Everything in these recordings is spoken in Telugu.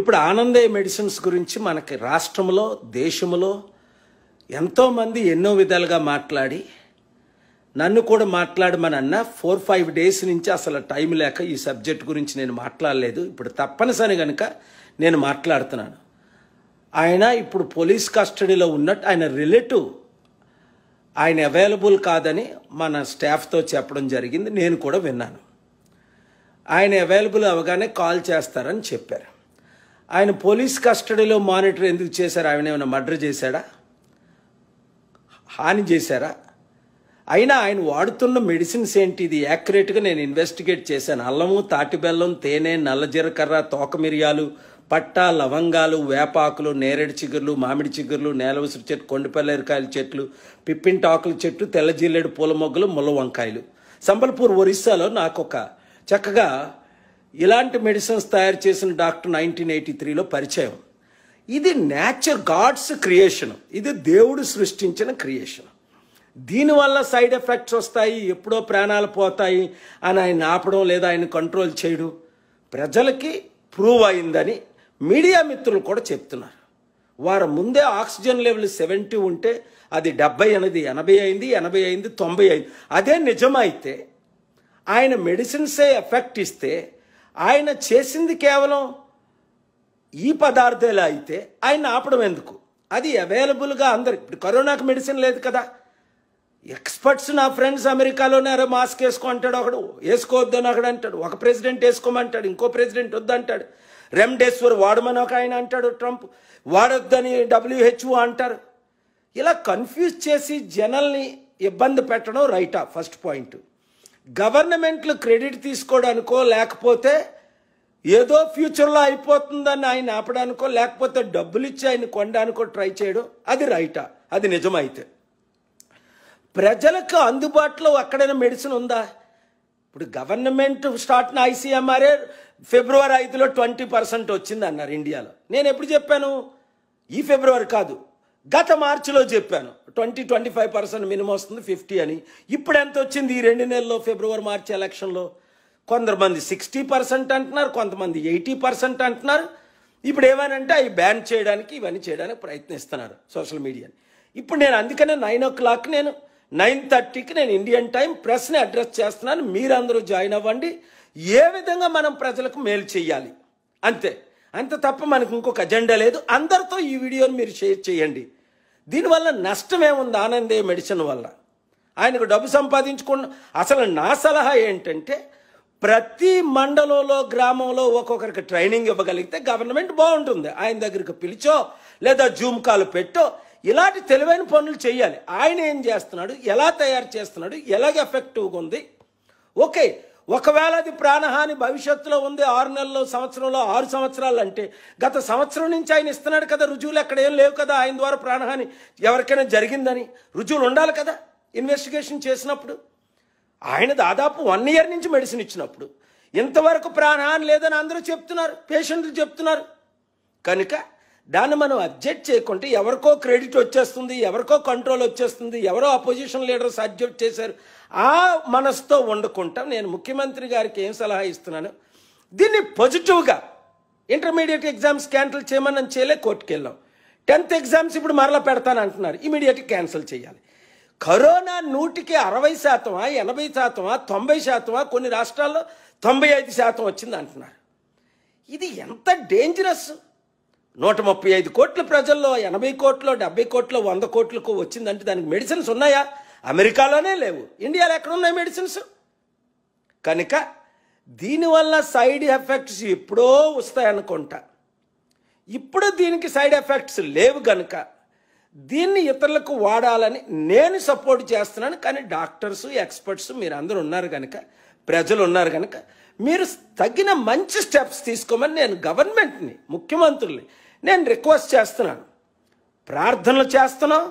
ఇప్పుడు ఆనందయ్య మెడిసిన్స్ గురించి మనకి రాష్ట్రంలో దేశంలో ఎంతోమంది ఎన్నో విధాలుగా మాట్లాడి నన్ను కూడా మాట్లాడమని అన్న ఫోర్ ఫైవ్ డేస్ నుంచి అసలు టైం లేక ఈ సబ్జెక్ట్ గురించి నేను మాట్లాడలేదు ఇప్పుడు తప్పనిసరి కనుక నేను మాట్లాడుతున్నాను ఆయన ఇప్పుడు పోలీస్ కస్టడీలో ఉన్నట్టు ఆయన రిలేటివ్ ఆయన అవైలబుల్ కాదని మన స్టాఫ్తో చెప్పడం జరిగింది నేను కూడా విన్నాను ఆయన అవైలబుల్ అవగానే కాల్ చేస్తారని చెప్పారు ఆయన పోలీస్ కస్టడీలో మానిటర్ ఎందుకు చేశారు ఆయన ఏమైనా మర్డర్ చేశాడా హాని చేశారా అయినా ఆయన వాడుతున్న మెడిసిన్స్ ఏంటి ఇది యాక్యురేట్గా నేను ఇన్వెస్టిగేట్ చేశాను అల్లము తాటి బెల్లం తేనె నల్ల జీరకర్ర తోక మిరియాలు పట్టా లవంగాలు వేపాకులు నేరేడు చిగుర్లు మామిడి చిగుర్లు నేలవసరి చెట్టు కొండపల్లేరికాయల చెట్లు పిప్పింటాకుల చెట్టు తెల్లజీలేడు పూల మొగ్గలు ముల్ల వంకాయలు సంబల్పూర్ ఒరిస్సాలో నాకు ఒక చక్కగా ఇలాంటి మెడిసిన్స్ తయారు చేసిన డాక్టర్ నైన్టీన్ ఎయిటీ త్రీలో పరిచయం ఇది నేచర్ గాడ్స్ క్రియేషన్ ఇది దేవుడు సృష్టించిన క్రియేషన్ దీనివల్ల సైడ్ ఎఫెక్ట్స్ వస్తాయి ఎప్పుడో ప్రాణాలు పోతాయి అని ఆయన ఆపడం లేదా ఆయన కంట్రోల్ చేయడం ప్రజలకి ప్రూవ్ అయిందని మీడియా మిత్రులు కూడా చెప్తున్నారు వారు ముందే ఆక్సిజన్ లెవెల్ సెవెంటీ ఉంటే అది డెబ్బై అనేది ఎనభై అయింది ఎనభై అయింది తొంభై అయింది అదే నిజమైతే ఆయన మెడిసిన్సే ఎఫెక్ట్ ఇస్తే ఆయన చేసింది కేవలం ఈ పదార్థాలు అయితే ఆయన ఆపడం ఎందుకు అది అవైలబుల్గా అందరు ఇప్పుడు కరోనాకు మెడిసిన్ లేదు కదా ఎక్స్పర్ట్స్ నా ఫ్రెండ్స్ అమెరికాలోనే అరే మాస్క్ వేసుకో అంటాడు ఒకడు వేసుకోవద్దని ఒకడు అంటాడు ఒక ప్రెసిడెంట్ వేసుకోమంటాడు ఇంకో ప్రెసిడెంట్ వద్దంటాడు రెమ్డెసివిర్ వాడమని ఒక ఆయన అంటాడు ట్రంప్ వాడొద్దని డబ్ల్యూహెచ్ఓ అంటారు ఇలా కన్ఫ్యూజ్ చేసి జనల్ని ఇబ్బంది పెట్టడం రైటా ఫస్ట్ పాయింట్ గవర్నమెంట్లు క్రెడిట్ తీసుకోవడానికో లేకపోతే ఏదో ఫ్యూచర్లో అయిపోతుందని ఆయన ఆపడానికో లేకపోతే డబ్బులు ఇచ్చి ఆయన కొనడానికో ట్రై చేయడం అది రైటా అది నిజమైతే ప్రజలకు అందుబాటులో ఎక్కడైనా మెడిసిన్ ఉందా ఇప్పుడు గవర్నమెంట్ స్టార్ట్న ఐసీఎంఆర్ఏ ఫిబ్రవరి ఐదులో ట్వంటీ పర్సెంట్ వచ్చింది అన్నారు ఇండియాలో నేను ఎప్పుడు చెప్పాను ఈ ఫిబ్రవరి కాదు గత మార్చిలో చెప్పాను twenty twenty five percent minimum వస్తుంది ఫిఫ్టీ అని ఇప్పుడు ఎంత వచ్చింది ఈ రెండు నెలల్లో ఫిబ్రవరి మార్చి ఎలక్షన్లో మంది సిక్స్టీ పర్సెంట్ అంటున్నారు కొంతమంది ఎయిటీ పర్సెంట్ అంటున్నారు ఇప్పుడు ఏమనంటే అవి బ్యాన్ చేయడానికి ఇవన్నీ చేయడానికి ప్రయత్నిస్తున్నారు సోషల్ మీడియాని ఇప్పుడు నేను అందుకనే నైన్ ఓ క్లాక్ నేను నైన్ థర్టీకి నేను ఇండియన్ టైం ప్రెస్ని అడ్రస్ చేస్తున్నాను మీరందరూ జాయిన్ అవ్వండి ఏ విధంగా మనం ప్రజలకు మేలు చేయాలి అంతే అంత తప్ప మనకు ఇంకొక అజెండా లేదు అందరితో ఈ వీడియోని మీరు షేర్ చేయండి దీనివల్ల నష్టమేముంది ఆనందే మెడిసిన్ వల్ల ఆయనకు డబ్బు సంపాదించుకున్న అసలు నా సలహా ఏంటంటే ప్రతి మండలంలో గ్రామంలో ఒక్కొక్కరికి ట్రైనింగ్ ఇవ్వగలిగితే గవర్నమెంట్ బాగుంటుంది ఆయన దగ్గరికి పిలిచో లేదా జూమ్ కాల్ పెట్టో ఇలాంటి తెలివైన పనులు చేయాలి ఆయన ఏం చేస్తున్నాడు ఎలా తయారు చేస్తున్నాడు ఎలాగ ఎఫెక్టివ్గా ఉంది ఓకే ఒకవేళ అది ప్రాణహాని భవిష్యత్తులో ఉంది ఆరు నెలలు సంవత్సరంలో ఆరు సంవత్సరాలు అంటే గత సంవత్సరం నుంచి ఆయన ఇస్తున్నాడు కదా రుజువులు ఎక్కడ ఏం లేవు కదా ఆయన ద్వారా ప్రాణహాని ఎవరికైనా జరిగిందని రుజువులు ఉండాలి కదా ఇన్వెస్టిగేషన్ చేసినప్పుడు ఆయన దాదాపు వన్ ఇయర్ నుంచి మెడిసిన్ ఇచ్చినప్పుడు ఇంతవరకు ప్రాణహాని లేదని అందరూ చెప్తున్నారు పేషెంట్లు చెప్తున్నారు కనుక దాన్ని మనం అబ్జెక్ట్ చేయకుంటే ఎవరికో క్రెడిట్ వచ్చేస్తుంది ఎవరికో కంట్రోల్ వచ్చేస్తుంది ఎవరో అపోజిషన్ లీడర్స్ అబ్జెక్ట్ చేశారు ఆ మనసుతో వండుకుంటాం నేను ముఖ్యమంత్రి గారికి ఏం సలహా ఇస్తున్నాను దీన్ని పాజిటివ్గా ఇంటర్మీడియట్ ఎగ్జామ్స్ క్యాన్సిల్ చేయమని చేయలే కోర్టుకు వెళ్ళాం టెన్త్ ఎగ్జామ్స్ ఇప్పుడు మరలా పెడతాను అంటున్నారు ఇమీడియట్గా క్యాన్సిల్ చేయాలి కరోనా నూటికి అరవై శాతమా ఎనభై శాతమా తొంభై శాతమా కొన్ని రాష్ట్రాల్లో తొంభై ఐదు శాతం వచ్చింది అంటున్నారు ఇది ఎంత డేంజరస్ నూట ముప్పై ఐదు కోట్ల ప్రజల్లో ఎనభై కోట్లు డెబ్బై కోట్లు వంద కోట్లకు వచ్చిందంటే దానికి మెడిసిన్స్ ఉన్నాయా అమెరికాలోనే లేవు ఇండియాలో ఎక్కడ ఉన్నాయి మెడిసిన్స్ కనుక దీనివల్ల సైడ్ ఎఫెక్ట్స్ ఎప్పుడో వస్తాయనుకుంటా ఇప్పుడు దీనికి సైడ్ ఎఫెక్ట్స్ లేవు కనుక దీన్ని ఇతరులకు వాడాలని నేను సపోర్ట్ చేస్తున్నాను కానీ డాక్టర్స్ ఎక్స్పర్ట్స్ మీరు అందరూ ఉన్నారు కనుక ప్రజలు ఉన్నారు కనుక మీరు తగిన మంచి స్టెప్స్ తీసుకోమని నేను గవర్నమెంట్ని ముఖ్యమంత్రుల్ని నేను రిక్వెస్ట్ చేస్తున్నాను ప్రార్థనలు చేస్తున్నాం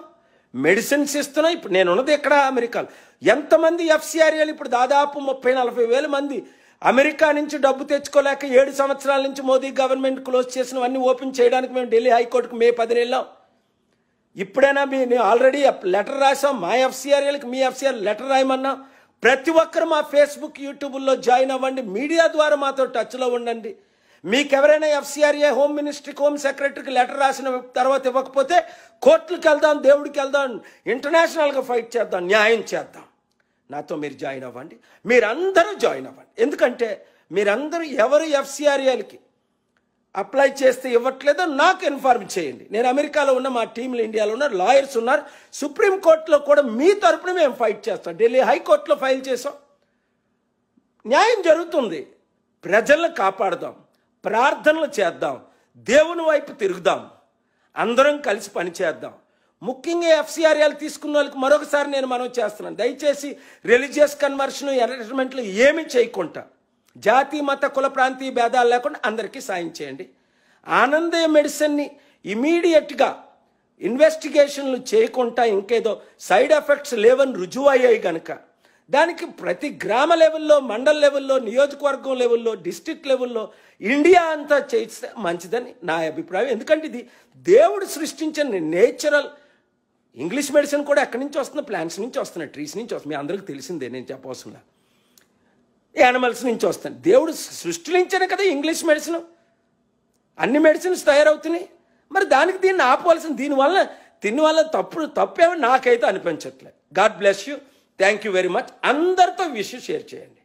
మెడిసిన్స్ ఇస్తున్నాం ఇప్పుడు నేను ఉన్నది ఇక్కడ అమెరికాలో ఎంతమంది ఎఫ్సిఆర్ఏలు ఇప్పుడు దాదాపు ముప్పై నలభై వేల మంది అమెరికా నుంచి డబ్బు తెచ్చుకోలేక ఏడు సంవత్సరాల నుంచి మోదీ గవర్నమెంట్ క్లోజ్ చేసినవన్నీ ఓపెన్ చేయడానికి మేము ఢిల్లీ హైకోర్టుకు మే పదిన వెళ్ళాం ఇప్పుడైనా మీ నేను ఆల్రెడీ లెటర్ రాసాం మా ఎఫ్సిఆర్ఏలకి మీ ఎఫ్సిఆర్ లెటర్ రాయమన్నా ప్రతి ఒక్కరు మా ఫేస్బుక్ యూట్యూబ్లో జాయిన్ అవ్వండి మీడియా ద్వారా మాతో టచ్లో ఉండండి మీకెవరైనా ఎఫ్సిఆర్ఏ హోమ్ మినిస్ట్రీ హోమ్ సెక్రటరీకి లెటర్ రాసిన తర్వాత ఇవ్వకపోతే కోర్టులకు వెళ్దాం దేవుడికి వెళ్దాం ఇంటర్నేషనల్గా ఫైట్ చేద్దాం న్యాయం చేద్దాం నాతో మీరు జాయిన్ అవ్వండి మీరందరూ జాయిన్ అవ్వండి ఎందుకంటే మీరందరూ ఎవరు ఎఫ్సిఆర్ఏలకి అప్లై చేస్తే ఇవ్వట్లేదో నాకు ఇన్ఫార్మ్ చేయండి నేను అమెరికాలో ఉన్న మా టీంలు ఇండియాలో ఉన్నారు లాయర్స్ ఉన్నారు సుప్రీంకోర్టులో కూడా మీ తరపున మేము ఫైట్ చేస్తాం ఢిల్లీ హైకోర్టులో ఫైల్ చేసాం న్యాయం జరుగుతుంది ప్రజలను కాపాడదాం ప్రార్థనలు చేద్దాం దేవుని వైపు తిరుగుదాం అందరం కలిసి పనిచేద్దాం ముఖ్యంగా ఎఫ్సిఆర్ఎల్ తీసుకున్న వాళ్ళకి మరొకసారి నేను మనం చేస్తున్నాను దయచేసి రిలీజియస్ కన్వర్షన్ ఎన్రస్మెంట్లు ఏమి చేయకుండా జాతి మత కుల ప్రాంతీయ భేదాలు లేకుండా అందరికీ సాయం చేయండి ఆనందయ మెడిసిన్ని ఇమీడియట్గా ఇన్వెస్టిగేషన్లు చేయకుండా ఇంకేదో సైడ్ ఎఫెక్ట్స్ లేవని రుజువు అయ్యాయి కనుక దానికి ప్రతి గ్రామ లెవెల్లో మండల్ లెవెల్లో నియోజకవర్గం లెవెల్లో డిస్టిక్ లెవెల్లో ఇండియా అంతా చేస్తే మంచిదని నా అభిప్రాయం ఎందుకంటే ఇది దేవుడు సృష్టించిన నేచురల్ ఇంగ్లీష్ మెడిసిన్ కూడా ఎక్కడి నుంచి వస్తుంది ప్లాంట్స్ నుంచి వస్తున్నాయి ట్రీస్ నుంచి వస్తుంది మీ అందరికీ తెలిసిందే నేను చెప్పవసరంలా యానిమల్స్ నుంచి వస్తాను దేవుడు సృష్టించిన కదా ఇంగ్లీష్ మెడిసిన్ అన్ని మెడిసిన్స్ తయారవుతున్నాయి మరి దానికి దీన్ని ఆపవలసింది దీనివల్ల దీనివల్ల తప్పుడు తప్పేమో నాకైతే అనిపించట్లేదు god bless you thank you very much అందరితో విషయం షేర్ చేయండి